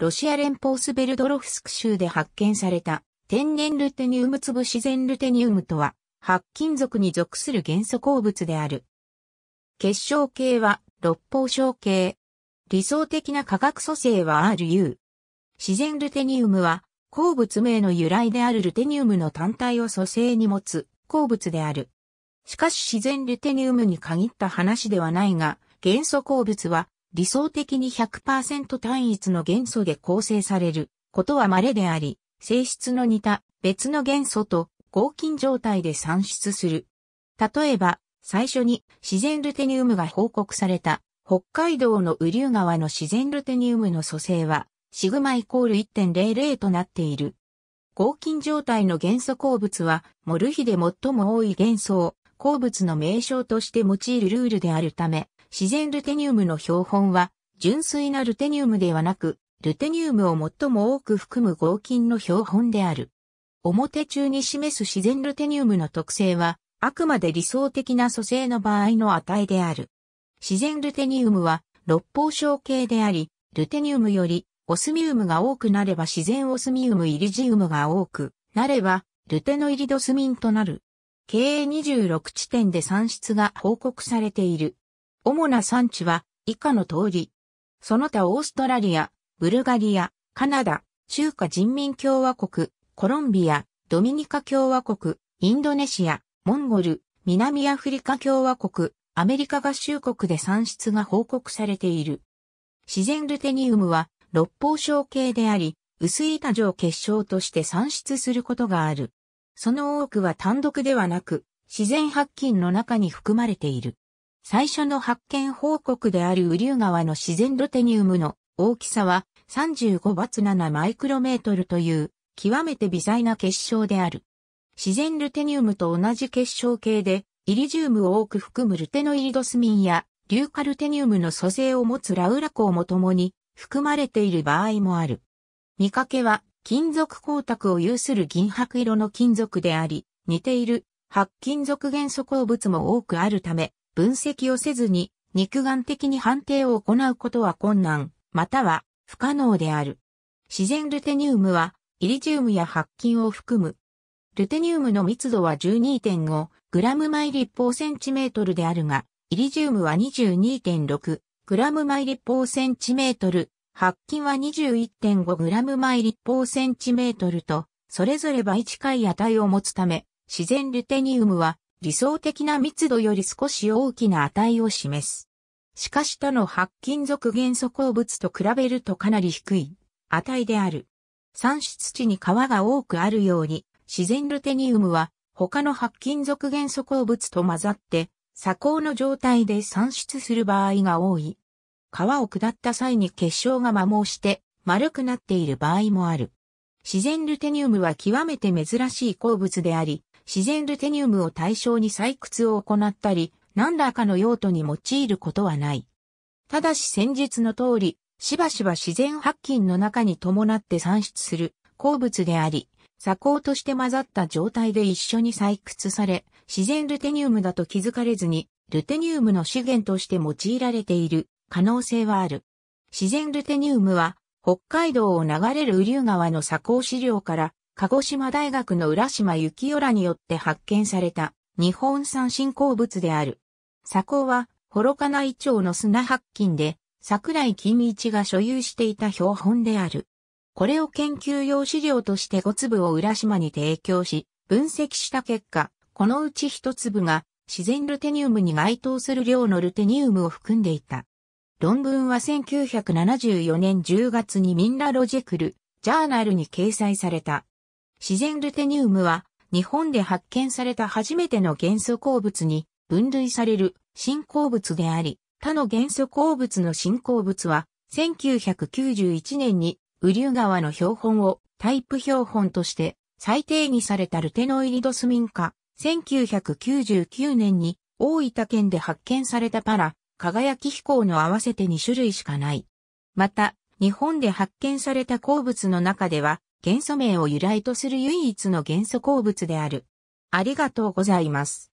ロシア連邦スベルドロフスク州で発見された天然ルテニウム粒自然ルテニウムとは、白金属に属する元素鉱物である。結晶系は六方晶系。理想的な化学組成は RU。自然ルテニウムは鉱物名の由来であるルテニウムの単体を組成に持つ鉱物である。しかし自然ルテニウムに限った話ではないが、元素鉱物は理想的に100%単一の元素で構成されることは稀であり、性質の似た別の元素と合金状態で産出する。例えば、最初に自然ルテニウムが報告された北海道の雨竜川の自然ルテニウムの組成はシグマイコール1.00となっている。合金状態の元素鉱物はモル比で最も多い元素を鉱物の名称として用いるルールであるため、自然ルテニウムの標本は、純粋なルテニウムではなく、ルテニウムを最も多く含む合金の標本である。表中に示す自然ルテニウムの特性は、あくまで理想的な組成の場合の値である。自然ルテニウムは、六方小形であり、ルテニウムより、オスミウムが多くなれば自然オスミウムイリジウムが多くなれば、ルテノイリドスミンとなる。計26地点で産出が報告されている。主な産地は以下の通り。その他オーストラリア、ブルガリア、カナダ、中華人民共和国、コロンビア、ドミニカ共和国、インドネシア、モンゴル、南アフリカ共和国、アメリカ合衆国で産出が報告されている。自然ルテニウムは六方晶系であり、薄い板状結晶として産出することがある。その多くは単独ではなく、自然発金の中に含まれている。最初の発見報告である雨竜川の自然ルテニウムの大きさは35バツ7マイクロメートルという極めて微細な結晶である。自然ルテニウムと同じ結晶系でイリジウムを多く含むルテノイリドスミンや硫化ルテニウムの組成を持つラウラウも共に含まれている場合もある。見かけは金属光沢を有する銀白色の金属であり、似ている白金属元素鉱物も多くあるため、分析をせずに肉眼的に判定を行うことは困難、または不可能である。自然ルテニウムはイリジウムや白金を含む。ルテニウムの密度は 12.5g 毎立方センチメートルであるが、イリジウムは 22.6g 毎立方センチメートル、白金は 21.5g 毎立方センチメートルと、それぞれ倍近い値を持つため、自然ルテニウムは理想的な密度より少し大きな値を示す。しかし他の白金属元素鉱物と比べるとかなり低い値である。産出地に川が多くあるように、自然ルテニウムは他の白金属元素鉱物と混ざって砂鉱の状態で産出する場合が多い。川を下った際に結晶が摩耗して丸くなっている場合もある。自然ルテニウムは極めて珍しい鉱物であり、自然ルテニウムを対象に採掘を行ったり、何らかの用途に用いることはない。ただし先述の通り、しばしば自然発菌の中に伴って産出する鉱物であり、砂鉱として混ざった状態で一緒に採掘され、自然ルテニウムだと気づかれずに、ルテニウムの資源として用いられている可能性はある。自然ルテニウムは、北海道を流れる雨竜川の砂鉱資料から鹿児島大学の浦島幸代らによって発見された日本産新鉱物である。砂鉱は、幌加内町の砂発金で、桜井金一が所有していた標本である。これを研究用資料として5粒を浦島に提供し、分析した結果、このうち1粒が自然ルテニウムに該当する量のルテニウムを含んでいた。論文は1974年10月にミンラロジェクル、ジャーナルに掲載された。自然ルテニウムは、日本で発見された初めての元素鉱物に分類される新鉱物であり、他の元素鉱物の新鉱物は、1991年に、雨竜川の標本をタイプ標本として再定義されたルテノイリドスミン化、1999年に大分県で発見されたパラ、輝き飛行の合わせて2種類しかない。また、日本で発見された鉱物の中では、元素名を由来とする唯一の元素鉱物である。ありがとうございます。